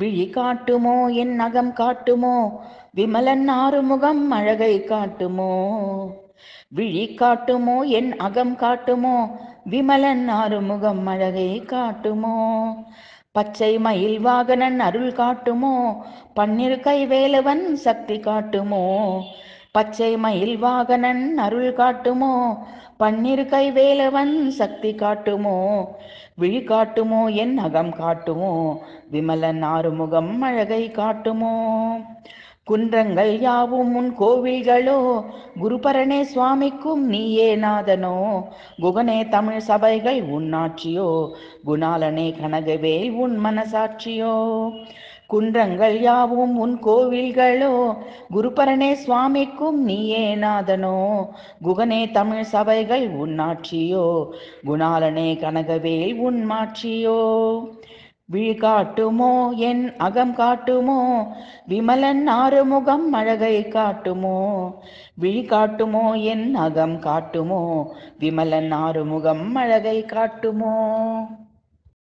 விழி காட்டுமோ என் நகம் காட்டுமோ விமலன் ஆறுமுகம் அழகை காட்டுமோ விழி காட்டுமோ என் அகம் காட்டுமோ விமலன் ஆறுமுகம் அழகை காட்டுமோ பச்சை மயில் வாகனன் அருள் காட்டுமோ பன்னிரு கை வேலவன் சக்தி காட்டுமோ பச்சை மயில் வாகனன் அருள் காட்டுமோ பன்னிரு கை வேலவன் சக்தி காட்டுமோ விழி காட்டுமோ என் அகம் காட்டுமோ விமலன் ஆறுமுகம் அழகை காட்டுமோ குன்றங்கள் யாவும் உன் கோவில்களோ குருபரணே சுவாமிக்கும் நீயே நாதனோ குகனே தமிழ் சபைகள் உன்னாட்சியோ குணாலனே கனகவேல் உன் மனசாட்சியோ குன்றங்கள் யாவும் உன் கோவில்களோ குருபரணே சுவாமிக்கும் நீயே நாதனோ குகனே தமிழ் சபைகள் ஆட்சியோ குணாலனே கனகவேல் உன் மாட்சியோ விழிகாட்டுமோ என் அகம் காட்டுமோ விமலன் ஆறுமுகம் அழகை காட்டுமோ விழிகாட்டுமோ என் அகம் காட்டுமோ விமலன் ஆறுமுகம் அழகை காட்டுமோ